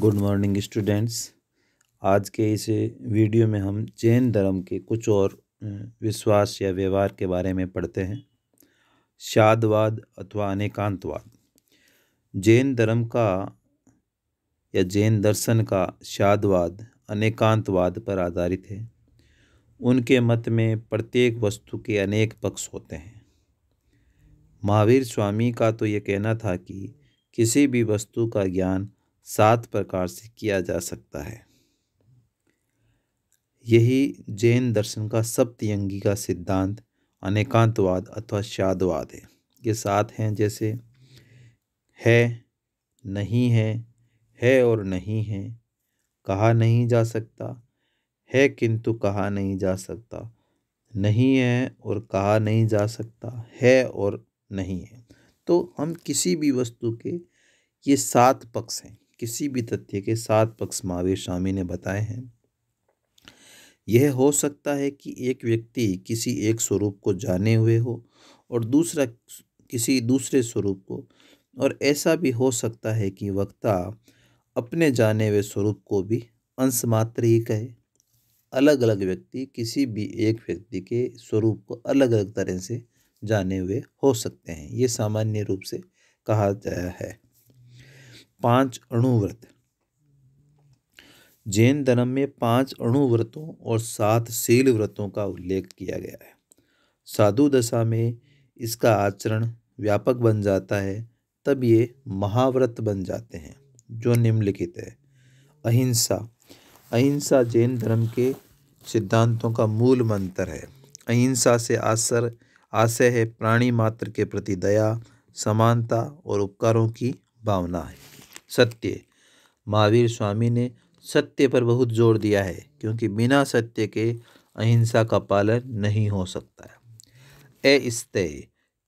good morning students आज के इस वीडियो में हम जैन धर्म के कुछ और विश्वास या व्यवहार के बारे में पढ़ते हैं शादवाद अथवा अनेकांतवाद जैन धर्म का या जैन दर्शन का शादवाद अनेकांतवाद पर आधारित है उनके मत में प्रत्येक वस्तु के अनेक पक्ष होते हैं महावीर स्वामी का तो ये कहना था कि किसी भी वस्तु का ज्ञान सात प्रकार से किया जा सकता है यही जैन दर्शन का सप्तंगी का सिद्धांत अनेकांतवाद अथवा शादवाद है ये सात हैं जैसे है नहीं है है और नहीं है कहा नहीं जा सकता है किंतु कहा नहीं जा सकता नहीं है और कहा नहीं जा सकता है और नहीं है तो हम किसी भी वस्तु के ये सात पक्ष हैं किसी भी तथ्य के सात पक्ष महावीर स्वामी ने बताए हैं यह हो सकता है कि एक व्यक्ति किसी एक स्वरूप को जाने हुए हो और दूसरा किसी दूसरे स्वरूप को और ऐसा भी हो सकता है कि वक्ता अपने जाने हुए स्वरूप को भी अंश मात्र ही कहे अलग अलग व्यक्ति किसी भी एक व्यक्ति के स्वरूप को अलग अलग तरह से जाने हुए हो सकते हैं ये सामान्य रूप से कहा गया है पांच अणुव्रत जैन धर्म में पांच अणुव्रतों और सात शील व्रतों का उल्लेख किया गया है साधु दशा में इसका आचरण व्यापक बन जाता है तब ये महाव्रत बन जाते हैं जो निम्नलिखित है अहिंसा अहिंसा जैन धर्म के सिद्धांतों का मूल मंत्र है अहिंसा से आसर आशय है प्राणी मात्र के प्रति दया समानता और उपकारों की भावना है सत्य महावीर स्वामी ने सत्य पर बहुत जोर दिया है क्योंकि बिना सत्य के अहिंसा का पालन नहीं हो सकता अस्तय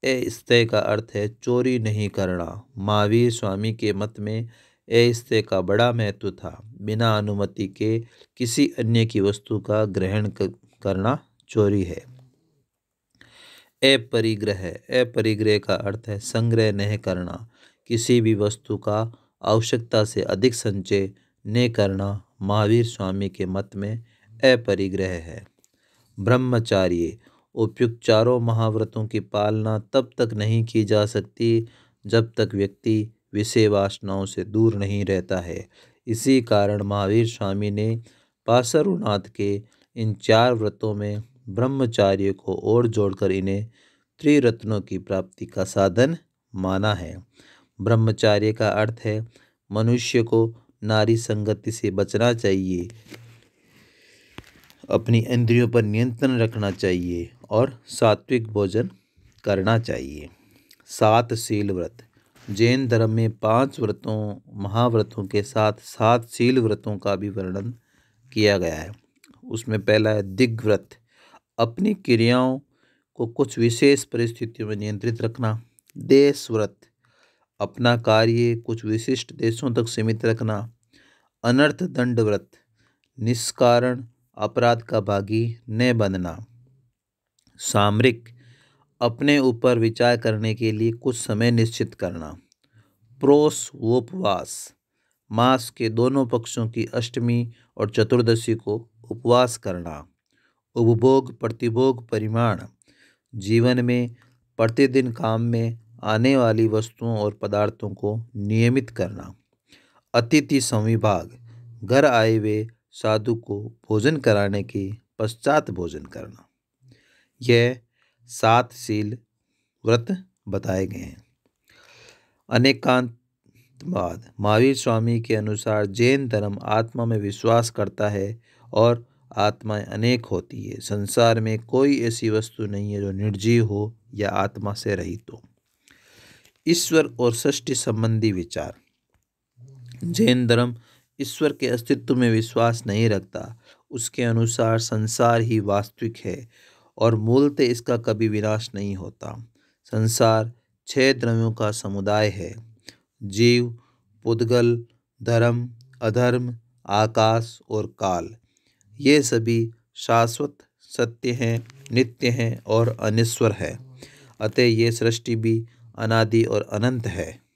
अस्तय का अर्थ है चोरी नहीं करना महावीर स्वामी के मत में अस्तय का बड़ा महत्व था बिना अनुमति के किसी अन्य की वस्तु का ग्रहण करना चोरी है अपरिग्रह अपरिग्रह का अर्थ है संग्रह नहीं करना किसी भी वस्तु का आवश्यकता से अधिक संचय न करना महावीर स्वामी के मत में अपरिग्रह है ब्रह्मचार्य उपयुक्त चारों महाव्रतों की पालना तब तक नहीं की जा सकती जब तक व्यक्ति विषय वासनाओं से दूर नहीं रहता है इसी कारण महावीर स्वामी ने पासरुनाथ के इन चार व्रतों में ब्रह्मचार्य को और जोड़कर इन्हें त्रिरत्नों की प्राप्ति का साधन माना है ब्रह्मचार्य का अर्थ है मनुष्य को नारी संगति से बचना चाहिए अपनी इंद्रियों पर नियंत्रण रखना चाहिए और सात्विक भोजन करना चाहिए सात सील व्रत जैन धर्म में पांच व्रतों महाव्रतों के साथ सात सील व्रतों का भी वर्णन किया गया है उसमें पहला है दिग्व्रत अपनी क्रियाओं को कुछ विशेष परिस्थितियों में नियंत्रित रखना देश व्रत अपना कार्य कुछ विशिष्ट देशों तक सीमित रखना अनर्थ दंडव्रत निष्कारण अपराध का भागी न बनना सामरिक अपने ऊपर विचार करने के लिए कुछ समय निश्चित करना प्रोस वोपवास मास के दोनों पक्षों की अष्टमी और चतुर्दशी को उपवास करना उपभोग प्रतिभोग परिमाण जीवन में प्रतिदिन काम में आने वाली वस्तुओं और पदार्थों को नियमित करना अतिथि संविभाग घर आए हुए साधु को भोजन कराने के पश्चात भोजन करना यह सात सील व्रत बताए गए हैं अनेकांतवाद महावीर स्वामी के अनुसार जैन धर्म आत्मा में विश्वास करता है और आत्माएं अनेक होती है संसार में कोई ऐसी वस्तु नहीं है जो निर्जीव हो या आत्मा से रहित हो ईश्वर और सृष्टि संबंधी विचार जैन धर्म ईश्वर के अस्तित्व में विश्वास नहीं रखता उसके अनुसार संसार ही वास्तविक है और मूलतः इसका कभी विनाश नहीं होता संसार छह द्रव्यों का समुदाय है जीव पुद्गल धर्म अधर्म आकाश और काल ये सभी शाश्वत सत्य हैं नित्य हैं और अनिश्वर है अतः ये सृष्टि भी अनादि और अनंत है